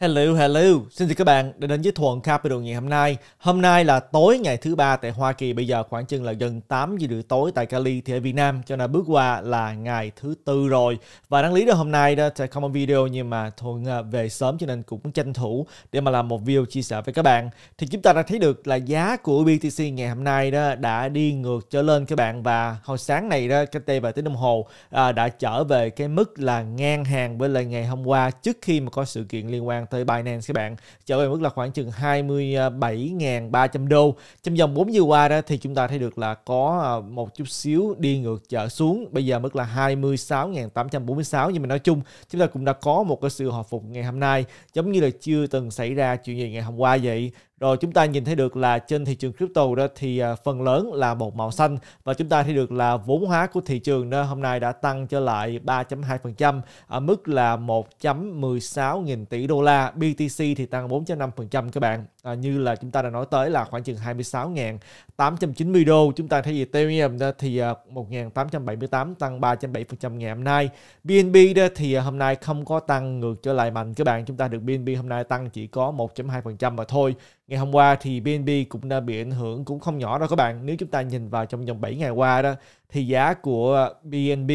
Hello, hello. Xin chào các bạn đã đến với Thuận Capital ngày hôm nay. Hôm nay là tối ngày thứ ba tại Hoa Kỳ, bây giờ khoảng chừng là gần 8 giờ rưỡi tối tại Cali thì ở Việt Nam, cho nên bước qua là ngày thứ tư rồi. Và đáng lý là hôm nay đó sẽ không có video nhưng mà Thuận à, về sớm cho nên cũng tranh thủ để mà làm một video chia sẻ với các bạn. Thì chúng ta đã thấy được là giá của BTC ngày hôm nay đó đã đi ngược trở lên các bạn và hồi sáng này đó cái tê và tiếng đồng hồ à, đã trở về cái mức là ngang hàng với lại ngày hôm qua trước khi mà có sự kiện liên quan tới Binance các bạn trở về mức là khoảng chừng 27.300 đô trong vòng 4 giờ qua đó thì chúng ta thấy được là có à, một chút xíu đi ngược trở xuống bây giờ mức là 26.846 nhưng mà nói chung chúng ta cũng đã có một cái sự hồi phục ngày hôm nay giống như là chưa từng xảy ra chuyện gì ngày hôm qua vậy rồi chúng ta nhìn thấy được là trên thị trường crypto đó thì à, phần lớn là một màu xanh và chúng ta thấy được là vốn hóa của thị trường đó hôm nay đã tăng trở lại 3.2% ở mức là 1.16 nghìn tỷ đô la. BTC thì tăng 4.5% các bạn. À, như là chúng ta đã nói tới là khoảng chừng 26.890 đô. Chúng ta thấy gì Ethereum đó thì 1.878 à, tăng 3.7% ngày hôm nay. BNB đó thì à, hôm nay không có tăng ngược trở lại mạnh các bạn. Chúng ta được BNB hôm nay tăng chỉ có 1.2% mà thôi Ngày hôm qua thì BNB cũng đã bị ảnh hưởng cũng không nhỏ đâu các bạn. Nếu chúng ta nhìn vào trong vòng 7 ngày qua đó thì giá của BNB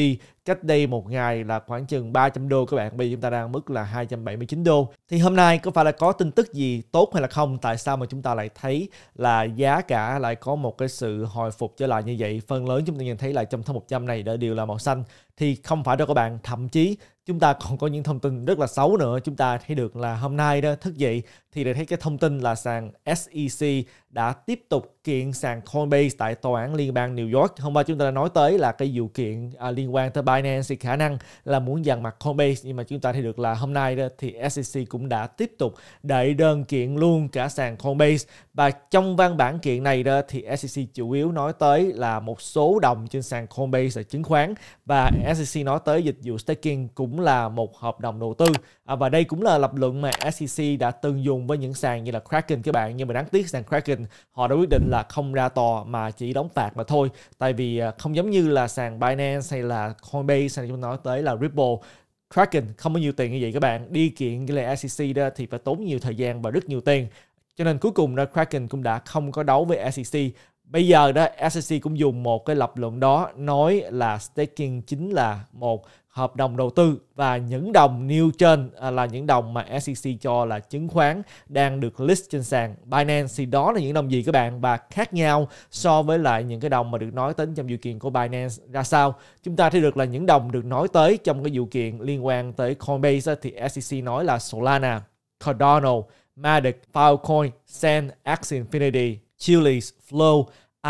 cách đây một ngày là khoảng chừng 300 đô các bạn bây giờ chúng ta đang mức là 279 đô thì hôm nay có phải là có tin tức gì tốt hay là không tại sao mà chúng ta lại thấy là giá cả lại có một cái sự hồi phục trở lại như vậy phần lớn chúng ta nhìn thấy là trong tháng 100 này đã đều là màu xanh thì không phải đâu các bạn thậm chí chúng ta còn có những thông tin rất là xấu nữa chúng ta thấy được là hôm nay đó thức dậy thì lại thấy cái thông tin là sàn SEC đã tiếp tục kiện sàn Coinbase tại tòa án liên bang New York hôm qua chúng ta đã nói nói tới là cái vụ kiện à, liên quan tới Binance thì khả năng là muốn dàn mặt Coinbase nhưng mà chúng ta thấy được là hôm nay đó thì SEC cũng đã tiếp tục đẩy đơn kiện luôn cả sàn Coinbase và trong văn bản kiện này đó thì SEC chủ yếu nói tới là một số đồng trên sàn Coinbase là chứng khoán và SEC nói tới dịch vụ staking cũng là một hợp đồng đầu tư à, và đây cũng là lập luận mà SEC đã từng dùng với những sàn như là Kraken các bạn nhưng mà đáng tiếc sàn Kraken họ đã quyết định là không ra tòa mà chỉ đóng phạt mà thôi tại vì à, không không giống như là sàn Binance hay là Coinbase hay là chúng nói tới là Ripple Kraken không có nhiều tiền như vậy các bạn đi kiện cái là SEC đó thì phải tốn nhiều thời gian và rất nhiều tiền cho nên cuối cùng đó Kraken cũng đã không có đấu với SEC bây giờ đó SEC cũng dùng một cái lập luận đó nói là staking chính là một hợp đồng đầu tư và những đồng nêu trên à, là những đồng mà SEC cho là chứng khoán đang được list trên sàn Binance thì đó là những đồng gì các bạn và khác nhau so với lại những cái đồng mà được nói đến trong dự kiện của Binance ra sao chúng ta thấy được là những đồng được nói tới trong cái vụ kiện liên quan tới Coinbase thì SEC nói là Solana, Cardano, Matic, Filecoin, Sand, Axie Infinity, Chili's, Flow,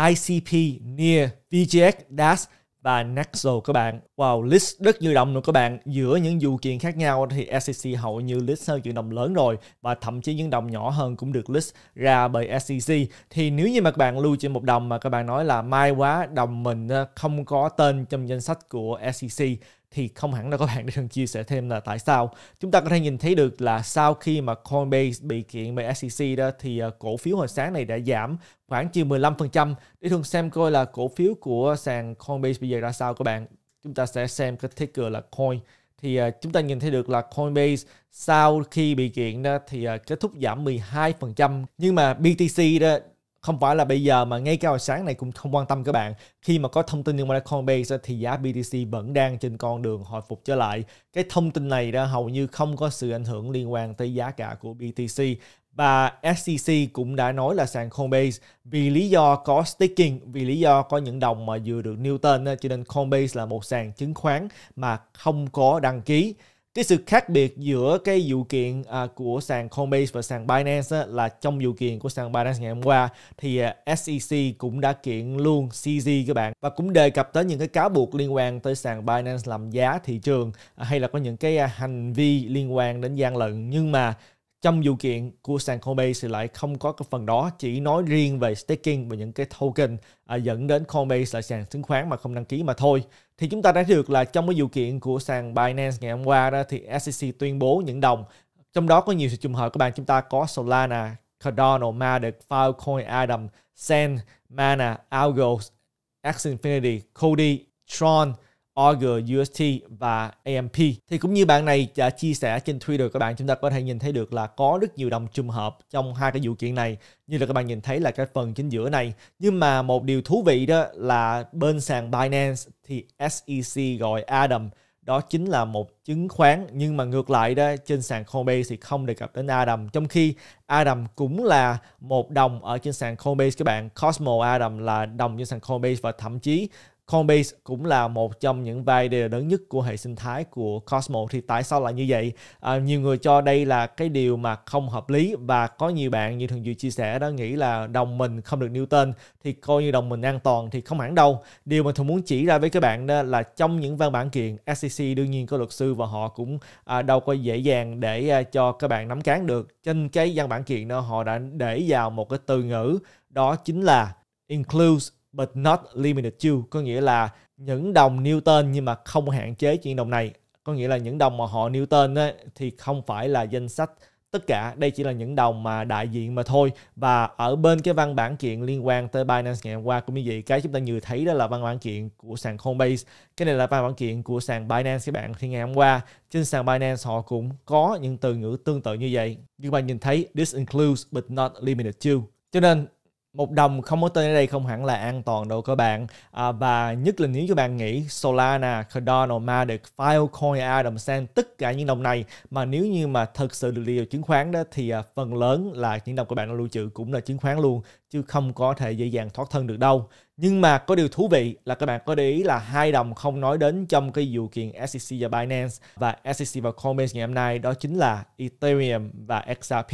ICP, Near, VGX, DAS và Nexo các bạn. Wow, list rất như động rồi các bạn. Giữa những vụ kiện khác nhau thì SEC hầu như list hơn những đồng lớn rồi và thậm chí những đồng nhỏ hơn cũng được list ra bởi SEC. Thì nếu như mà các bạn lưu trên một đồng mà các bạn nói là may quá đồng mình ờ, không có tên trong danh sách của SEC thì không hẳn là các bạn đã được chia sẻ thêm là tại sao chúng ta có thể nhìn thấy được là sau khi mà Coinbase bị kiện bởi SEC đó thì ờ, cổ phiếu hồi sáng này đã giảm khoảng chừng 15% để thường xem coi là cổ phiếu của sàn Coinbase bây giờ ra sao các bạn chúng ta sẽ xem cái ticker là coin thì uh, chúng ta nhìn thấy được là Coinbase sau khi bị kiện đó thì uh, kết thúc giảm 12% nhưng mà BTC đó không phải là bây giờ mà ngay cả hồi sáng này cũng không quan tâm các bạn khi mà có thông tin liên quan đến Coinbase thì giá BTC vẫn đang trên con đường hồi phục trở lại cái thông tin này đã hầu như không có sự ảnh hưởng liên quan tới giá cả của BTC và SEC cũng đã nói là sàn Coinbase vì lý do có staking, vì lý do có những đồng mà vừa được Newton cho nên Coinbase là một sàn chứng khoán mà không có đăng ký cái sự khác biệt giữa cái vụ kiện à, của sàn Coinbase và sàn Binance á, là trong vụ kiện của sàn Binance ngày hôm qua thì à, SEC cũng đã kiện luôn CZ các bạn và cũng đề cập tới những cái cáo buộc liên quan tới sàn Binance làm giá thị trường à, hay là có những cái à, hành vi liên quan đến gian lận nhưng mà trong vụ kiện của sàn Coinbase thì lại không có cái phần đó chỉ nói riêng về staking và những cái token à, dẫn đến Coinbase là sàn chứng khoán mà không đăng ký mà thôi thì chúng ta đã được là trong cái vụ kiện của sàn Binance ngày hôm qua đó thì SEC tuyên bố những đồng trong đó có nhiều sự trùng hợp các bạn chúng ta có Solana, Cardano, Matic, Filecoin, Atom, Sen, Mana, Algos, Axie Infinity, Cody, Tron, AUGUST và AMP. Thì cũng như bạn này đã chia sẻ trên Twitter các bạn, chúng ta có thể nhìn thấy được là có rất nhiều đồng trùng hợp trong hai cái vụ kiện này. Như là các bạn nhìn thấy là cái phần chính giữa này. Nhưng mà một điều thú vị đó là bên sàn Binance thì SEC gọi Adam đó chính là một chứng khoán nhưng mà ngược lại đó trên sàn Coinbase thì không đề cập đến Adam trong khi Adam cũng là một đồng ở trên sàn Coinbase các bạn Cosmo Adam là đồng trên sàn Coinbase và thậm chí Coinbase cũng là một trong những vai đề lớn nhất của hệ sinh thái của Cosmos. thì tại sao lại như vậy à, nhiều người cho đây là cái điều mà không hợp lý và có nhiều bạn như thường dự chia sẻ đó nghĩ là đồng mình không được tên. thì coi như đồng mình an toàn thì không hẳn đâu điều mà thường muốn chỉ ra với các bạn đó là trong những văn bản kiện SEC đương nhiên có luật sư và họ cũng à, đâu có dễ dàng để à, cho các bạn nắm cán được trên cái văn bản kiện đó họ đã để vào một cái từ ngữ đó chính là includes but not limited to có nghĩa là những đồng Newton nhưng mà không hạn chế chuyện đồng này có nghĩa là những đồng mà họ Newton ấy, thì không phải là danh sách tất cả đây chỉ là những đồng mà đại diện mà thôi và ở bên cái văn bản kiện liên quan tới Binance ngày hôm qua cũng như vậy cái chúng ta vừa thấy đó là văn bản kiện của sàn Coinbase cái này là văn bản kiện của sàn Binance các bạn thì ngày hôm qua trên sàn Binance họ cũng có những từ ngữ tương tự như vậy nhưng mà nhìn thấy this includes but not limited to cho nên một đồng không có tên ở đây không hẳn là an toàn đâu các bạn à, và nhất là nếu các bạn nghĩ Solana, Cardano, Matic, Filecoin, Adam Sand tất cả những đồng này mà nếu như mà thật sự được đi vào chứng khoán đó thì à, phần lớn là những đồng các bạn đã lưu trữ cũng là chứng khoán luôn chứ không có thể dễ dàng thoát thân được đâu nhưng mà có điều thú vị là các bạn có để ý là hai đồng không nói đến trong cái vụ kiện SEC và Binance và SEC và Coinbase ngày hôm nay đó chính là Ethereum và XRP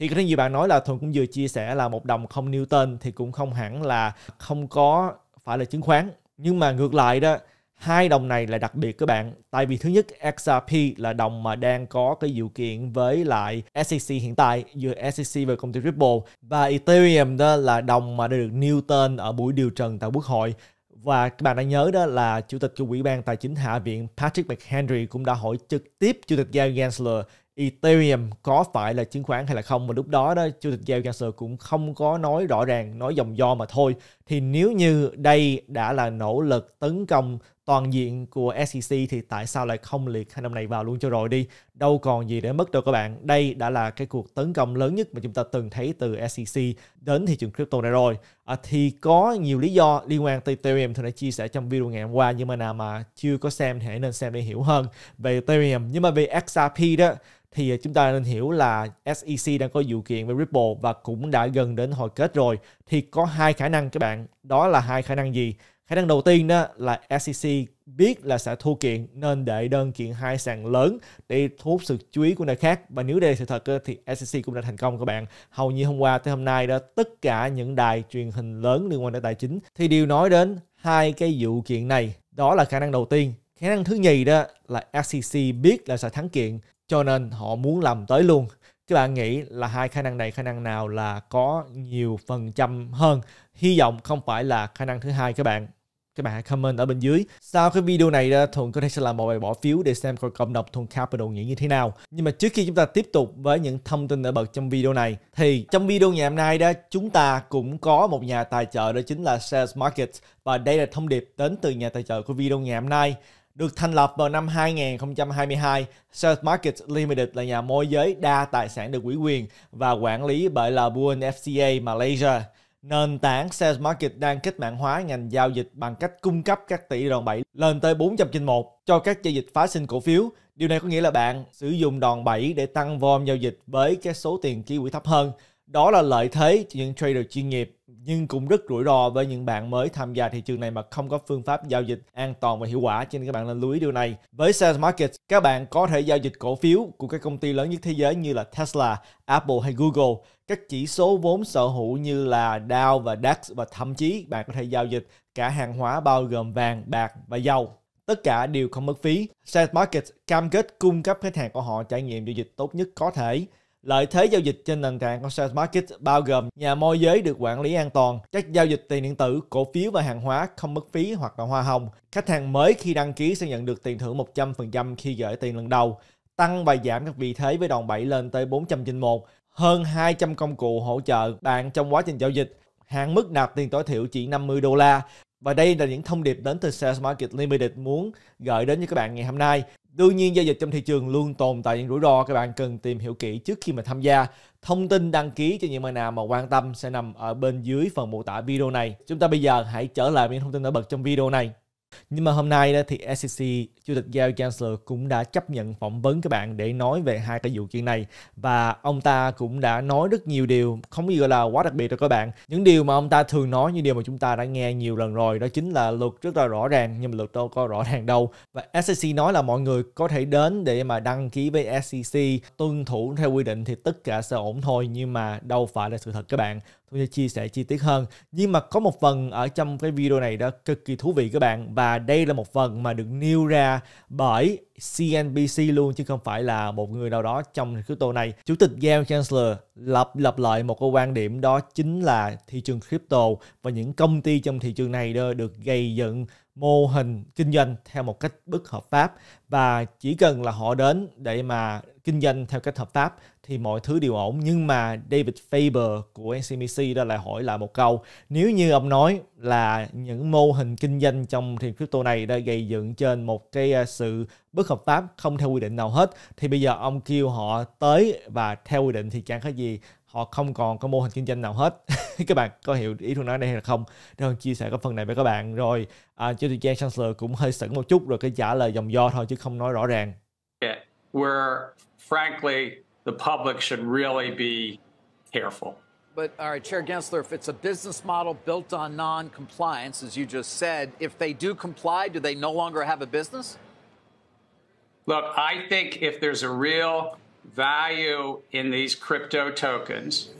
thì có rất nhiều bạn nói là thuận cũng vừa chia sẻ là một đồng không newton thì cũng không hẳn là không có phải là chứng khoán nhưng mà ngược lại đó hai đồng này là đặc biệt các bạn tại vì thứ nhất XRP là đồng mà đang có cái dự kiện với lại SEC hiện tại giữa SEC và công ty Ripple và Ethereum đó là đồng mà đã được Newton ở buổi điều trần tại Quốc hội và các bạn đã nhớ đó là Chủ tịch của Ủy ban Tài chính Hạ viện Patrick McHenry cũng đã hỏi trực tiếp Chủ tịch Gary Gensler Ethereum có phải là chứng khoán hay là không mà lúc đó đó chủ tịch Gary Gensler cũng không có nói rõ ràng nói dòng do mà thôi thì nếu như đây đã là nỗ lực tấn công toàn diện của SEC thì tại sao lại không liệt hai năm này vào luôn cho rồi đi đâu còn gì để mất đâu các bạn đây đã là cái cuộc tấn công lớn nhất mà chúng ta từng thấy từ SEC đến thị trường crypto này rồi à, thì có nhiều lý do liên quan tới Ethereum tôi đã chia sẻ trong video ngày hôm qua nhưng mà nào mà chưa có xem thì hãy nên xem để hiểu hơn về Ethereum nhưng mà về XRP đó thì chúng ta nên hiểu là SEC đang có vụ kiện với Ripple và cũng đã gần đến hồi kết rồi thì có hai khả năng các bạn đó là hai khả năng gì Khả năng đầu tiên đó là SEC biết là sẽ thua kiện nên đệ đơn kiện hai sàn lớn để thu hút sự chú ý của nơi khác. Và nếu đây là sự thật thì SEC cũng đã thành công các bạn. Hầu như hôm qua tới hôm nay đó tất cả những đài truyền hình lớn liên quan đến tài chính thì đều nói đến hai cái vụ kiện này. Đó là khả năng đầu tiên. Khả năng thứ nhì đó là SEC biết là sẽ thắng kiện cho nên họ muốn làm tới luôn các bạn nghĩ là hai khả năng này khả năng nào là có nhiều phần trăm hơn hy vọng không phải là khả năng thứ hai các bạn các bạn hãy comment ở bên dưới. Sau cái video này ra, Thuần có thể sẽ làm một bài bỏ phiếu để xem coi cộng đồng Thuần Capital nghĩ như thế nào. Nhưng mà trước khi chúng ta tiếp tục với những thông tin nổi bật trong video này, thì trong video ngày hôm nay đó, chúng ta cũng có một nhà tài trợ đó chính là Sales Market. Và đây là thông điệp đến từ nhà tài trợ của video ngày hôm nay. Được thành lập vào năm 2022, Sales markets Limited là nhà môi giới đa tài sản được ủy quyền và quản lý bởi là Buôn FCA Malaysia. Nền tảng Sales Market đang kết mạng hóa ngành giao dịch bằng cách cung cấp các tỷ đòn bẩy lên tới 400 trên 1 cho các giao dịch phá sinh cổ phiếu. Điều này có nghĩa là bạn sử dụng đòn bẩy để tăng volume giao dịch với cái số tiền ký quỹ thấp hơn đó là lợi thế cho những trader chuyên nghiệp nhưng cũng rất rủi ro với những bạn mới tham gia thị trường này mà không có phương pháp giao dịch an toàn và hiệu quả cho nên các bạn nên lưu ý điều này. Với Sales Market, các bạn có thể giao dịch cổ phiếu của các công ty lớn nhất thế giới như là Tesla, Apple hay Google, các chỉ số vốn sở hữu như là Dow và DAX và thậm chí bạn có thể giao dịch cả hàng hóa bao gồm vàng, bạc và dầu tất cả đều không mất phí. Sales Market cam kết cung cấp khách hàng của họ trải nghiệm giao dịch tốt nhất có thể. Lợi thế giao dịch trên nền tảng của Shares Market bao gồm nhà môi giới được quản lý an toàn, các giao dịch tiền điện tử, cổ phiếu và hàng hóa không mất phí hoặc là hoa hồng. Khách hàng mới khi đăng ký sẽ nhận được tiền thưởng 100% khi gửi tiền lần đầu, tăng và giảm các vị thế với đòn bẩy lên tới 400 trên 1, hơn 200 công cụ hỗ trợ bạn trong quá trình giao dịch, hạn mức nạp tiền tối thiểu chỉ 50 đô la. Và đây là những thông điệp đến từ Sales Market Limited muốn gửi đến cho các bạn ngày hôm nay. Đương nhiên giao dịch trong thị trường luôn tồn tại những rủi ro các bạn cần tìm hiểu kỹ trước khi mà tham gia. Thông tin đăng ký cho những bạn nào mà quan tâm sẽ nằm ở bên dưới phần mô tả video này. Chúng ta bây giờ hãy trở lại những thông tin nổi bật trong video này. Nhưng mà hôm nay thì SEC, Chủ tịch Gary Gensler cũng đã chấp nhận phỏng vấn các bạn để nói về hai cái vụ kiện này. Và ông ta cũng đã nói rất nhiều điều không gì gọi là quá đặc biệt đâu các bạn. Những điều mà ông ta thường nói như điều mà chúng ta đã nghe nhiều lần rồi đó chính là luật rất là rõ ràng nhưng mà luật đâu có rõ ràng đâu. Và SEC nói là mọi người có thể đến để mà đăng ký với SEC, tuân thủ theo quy định thì tất cả sẽ ổn thôi nhưng mà đâu phải là sự thật các bạn. Thu Nhi chia sẻ chi tiết hơn. Nhưng mà có một phần ở trong cái video này đó cực kỳ thú vị các bạn và đây là một phần mà được nêu ra bởi CNBC luôn chứ không phải là một người nào đó trong crypto này. Chủ tịch Gary Chancellor lập lập lại một cái quan điểm đó chính là thị trường crypto và những công ty trong thị trường này đó được gây dựng mô hình kinh doanh theo một cách bất hợp pháp và chỉ cần là họ đến để mà kinh doanh theo cách hợp pháp thì mọi thứ đều ổn nhưng mà David Faber của NCBC đó lại hỏi lại một câu nếu như ông nói là những mô hình kinh doanh trong thị crypto này đã gây dựng trên một cái à, sự bất hợp pháp không theo quy định nào hết thì bây giờ ông kêu họ tới và theo quy định thì chẳng có gì họ không còn có mô hình kinh doanh nào hết các bạn có hiểu ý tôi nói đây hay là không để chia sẻ cái phần này với các bạn rồi à, Judy Jan Chancellor cũng hơi sững một chút rồi cái trả lời dòng do thôi chứ không nói rõ ràng yeah. we're frankly the public should really be careful. But all right, Chair Gensler, if it's a business model built on non compliance, as you just said, if they do comply, do they no longer have a business? Look, I think if there's a real value in these crypto tokens,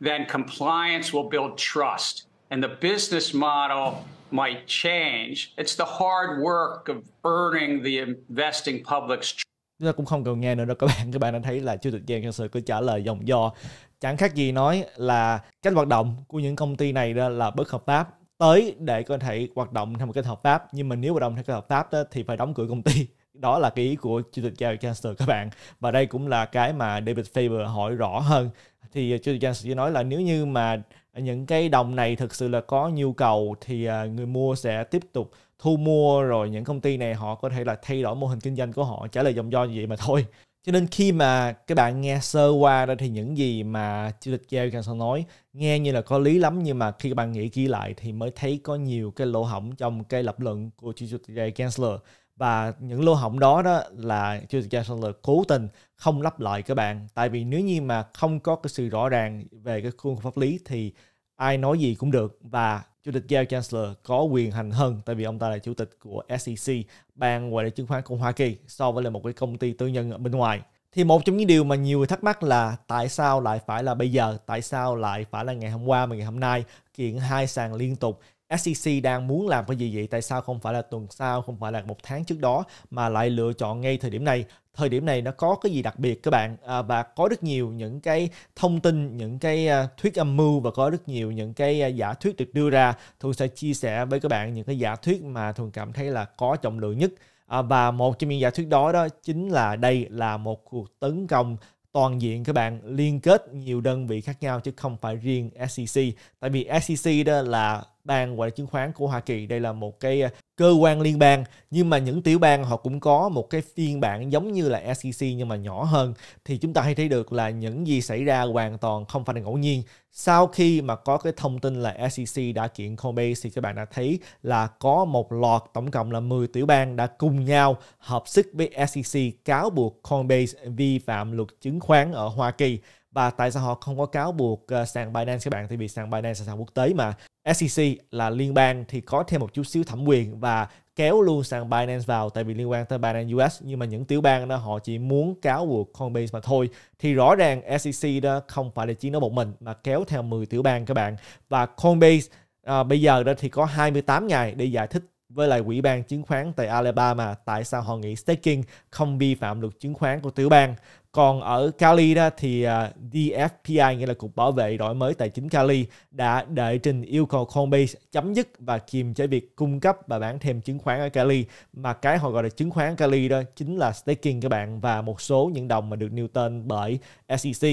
then compliance will build trust and the business model might change. It's the hard work of earning the investing public's trust. chúng ta cũng không cần nghe nữa đâu các bạn các bạn đã thấy là chủ tịch Giang Cancer cứ trả lời dòng do chẳng khác gì nói là cách hoạt động của những công ty này đó là bất hợp pháp tới để có thể hoạt động theo một cách hợp pháp nhưng mà nếu hoạt động theo cách hợp pháp đó, thì phải đóng cửa công ty đó là cái ý của chủ tịch Gary Gensler các bạn và đây cũng là cái mà David Faber hỏi rõ hơn thì ờ, chủ tịch Gensler nói là nếu như mà những cái đồng này thực sự là có nhu cầu thì ờ, người mua sẽ tiếp tục thu mua rồi những công ty này họ có thể là thay đổi mô hình kinh doanh của họ trả lời dòng do như vậy mà thôi cho nên khi mà các bạn nghe sơ qua đó thì những gì mà chủ tịch Gary Gensler nói nghe như là có lý lắm nhưng mà khi các bạn nghĩ kỹ lại thì mới thấy có nhiều cái lỗ hổng trong cái lập luận của chủ tịch Gary Gensler và những lỗ hỏng đó đó là Joseph Geisler cố tình không lắp lại các bạn tại vì nếu như mà không có cái sự rõ ràng về cái khuôn khổ pháp lý thì ai nói gì cũng được và chủ tịch Gary Chancellor có quyền hành hơn tại vì ông ta là chủ tịch của SEC ban quản lý chứng khoán của Hoa Kỳ so với là một cái công ty tư nhân ở bên ngoài thì một trong những điều mà nhiều người thắc mắc là tại sao lại phải là bây giờ tại sao lại phải là ngày hôm qua mà ngày hôm nay kiện hai sàn liên tục SEC đang muốn làm cái gì vậy? Tại sao không phải là tuần sau, không phải là một tháng trước đó mà lại lựa chọn ngay thời điểm này? Thời điểm này nó có cái gì đặc biệt các bạn à, và có rất nhiều những cái thông tin, những cái à, thuyết âm mưu và có rất nhiều những cái à, giả thuyết được đưa ra. Thường sẽ chia sẻ với các bạn những cái giả thuyết mà thường cảm thấy là có trọng lượng nhất. À, và một trong những giả thuyết đó đó chính là đây là một cuộc tấn công toàn diện các bạn liên kết nhiều đơn vị khác nhau chứ không phải riêng SEC tại vì SEC đó là ban quản lý chứng khoán của Hoa Kỳ. Đây là một cái à, cơ quan liên bang nhưng mà những tiểu bang họ cũng có một cái phiên bản giống như là SEC nhưng mà nhỏ hơn thì chúng ta hay thấy được là những gì xảy ra hoàn toàn không phải là ngẫu nhiên. Sau khi mà có cái thông tin là SEC đã kiện Coinbase thì các bạn đã thấy là có một loạt tổng cộng là 10 tiểu bang đã cùng nhau hợp sức với SEC cáo buộc Coinbase vi phạm luật chứng khoán ở Hoa Kỳ và tại sao họ không có cáo buộc ờ, sàn Binance các bạn thì vì sàn Binance là sàn quốc tế mà SEC là liên bang thì có thêm một chút xíu thẩm quyền và kéo luôn sàn Binance vào tại vì liên quan tới Binance US nhưng mà những tiểu bang đó họ chỉ muốn cáo buộc Coinbase mà thôi thì rõ ràng SEC đó không phải là chỉ nó một mình mà kéo theo 10 tiểu bang các bạn và Coinbase à, bây giờ đó thì có 28 ngày để giải thích với lại quỹ ban chứng khoán tại Alabama tại sao họ nghĩ staking không vi phạm luật chứng khoán của tiểu bang. Còn ở Cali đó thì à, DFPI nghĩa là Cục Bảo vệ Đổi mới Tài chính Cali đã đệ trình yêu cầu Coinbase chấm dứt và kiềm chế việc cung cấp và bán thêm chứng khoán ở Cali mà cái họ gọi là chứng khoán Cali đó chính là staking các bạn và một số những đồng mà được nêu tên bởi SEC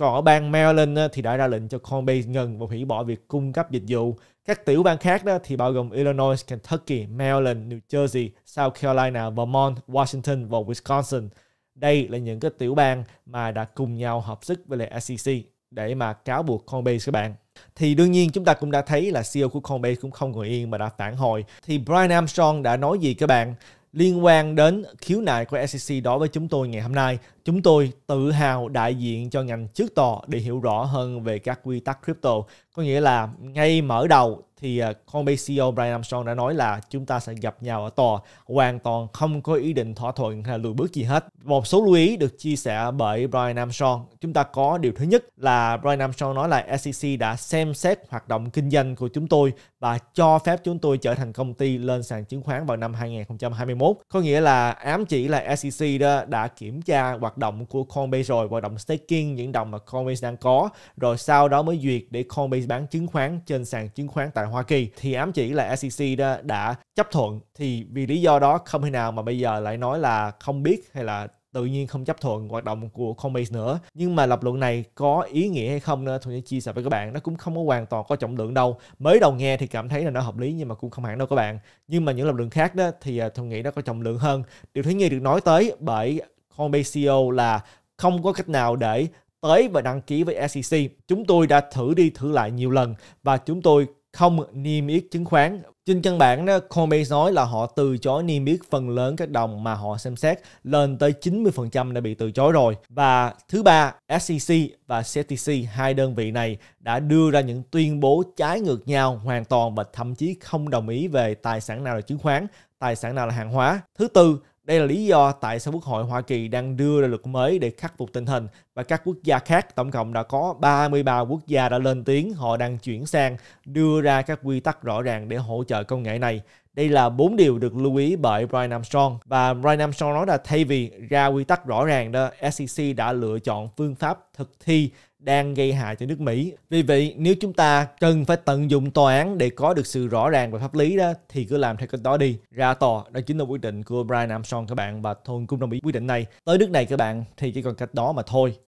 còn ở bang Maryland thì đã ra lệnh cho Coinbase ngừng và hủy bỏ việc cung cấp dịch vụ. Các tiểu bang khác đó thì bao gồm Illinois, Kentucky, Maryland, New Jersey, South Carolina, Vermont, Washington và Wisconsin. Đây là những cái tiểu bang mà đã cùng nhau hợp sức với lại SEC để mà cáo buộc Coinbase các bạn. Thì đương nhiên chúng ta cũng đã thấy là CEO của Coinbase cũng không ngồi yên mà đã phản hồi. Thì Brian Armstrong đã nói gì các bạn? liên quan đến khiếu nại của SEC đối với chúng tôi ngày hôm nay Chúng tôi tự hào đại diện cho ngành trước tòa để hiểu rõ hơn về các quy tắc crypto. Có nghĩa là ngay mở đầu thì à, Coinbase CEO Brian Armstrong đã nói là chúng ta sẽ gặp nhau ở tòa, hoàn toàn không có ý định thỏa thuận hay lùi bước gì hết. Một số lưu ý được chia sẻ bởi Brian Armstrong. Chúng ta có điều thứ nhất là Brian Armstrong nói là SEC đã xem xét hoạt động kinh doanh của chúng tôi và cho phép chúng tôi trở thành công ty lên sàn chứng khoán vào năm 2021. Có nghĩa là ám chỉ là SEC đó đã kiểm tra hoặc hoạt động của Coinbase rồi, hoạt động staking những đồng mà Coinbase đang có, rồi sau đó mới duyệt để Coinbase bán chứng khoán trên sàn chứng khoán tại Hoa Kỳ. Thì ám chỉ là SEC đã, đã chấp thuận, thì vì lý do đó không thể nào mà bây giờ lại nói là không biết hay là tự nhiên không chấp thuận hoạt động của Coinbase nữa. Nhưng mà lập luận này có ý nghĩa hay không nữa, tôi sẽ chia sẻ với các bạn. Nó cũng không có hoàn toàn có trọng lượng đâu. Mới đầu nghe thì cảm thấy là nó hợp lý nhưng mà cũng không hẳn đâu các bạn. Nhưng mà những lập luận khác đó thì à, tôi nghĩ nó có trọng lượng hơn. Điều thứ nhì được nói tới bởi Coinbase CEO là không có cách nào để tới và đăng ký với SEC. Chúng tôi đã thử đi thử lại nhiều lần và chúng tôi không niêm yết chứng khoán. Trên căn bản, đó, Coinbase nói là họ từ chối niêm yết phần lớn các đồng mà họ xem xét lên tới 90% đã bị từ chối rồi. Và thứ ba, SEC và CTC, hai đơn vị này đã đưa ra những tuyên bố trái ngược nhau hoàn toàn và thậm chí không đồng ý về tài sản nào là chứng khoán, tài sản nào là hàng hóa. Thứ tư, đây là lý do tại sao Quốc hội Hoa Kỳ đang đưa ra luật mới để khắc phục tình hình và các quốc gia khác, tổng cộng đã có 33 quốc gia đã lên tiếng, họ đang chuyển sang đưa ra các quy tắc rõ ràng để hỗ trợ công nghệ này. Đây là bốn điều được lưu ý bởi Brian Armstrong. Và Brian Armstrong nói là thay vì ra quy tắc rõ ràng đó, SEC đã lựa chọn phương pháp thực thi đang gây hại cho nước Mỹ. Vì vậy, nếu chúng ta cần phải tận dụng tòa án để có được sự rõ ràng về pháp lý đó, thì cứ làm theo cách đó đi. Ra tòa, đó chính là quyết định của Brian Armstrong các bạn và thôn cũng đồng ý quyết định này. Tới nước này các bạn thì chỉ còn cách đó mà thôi.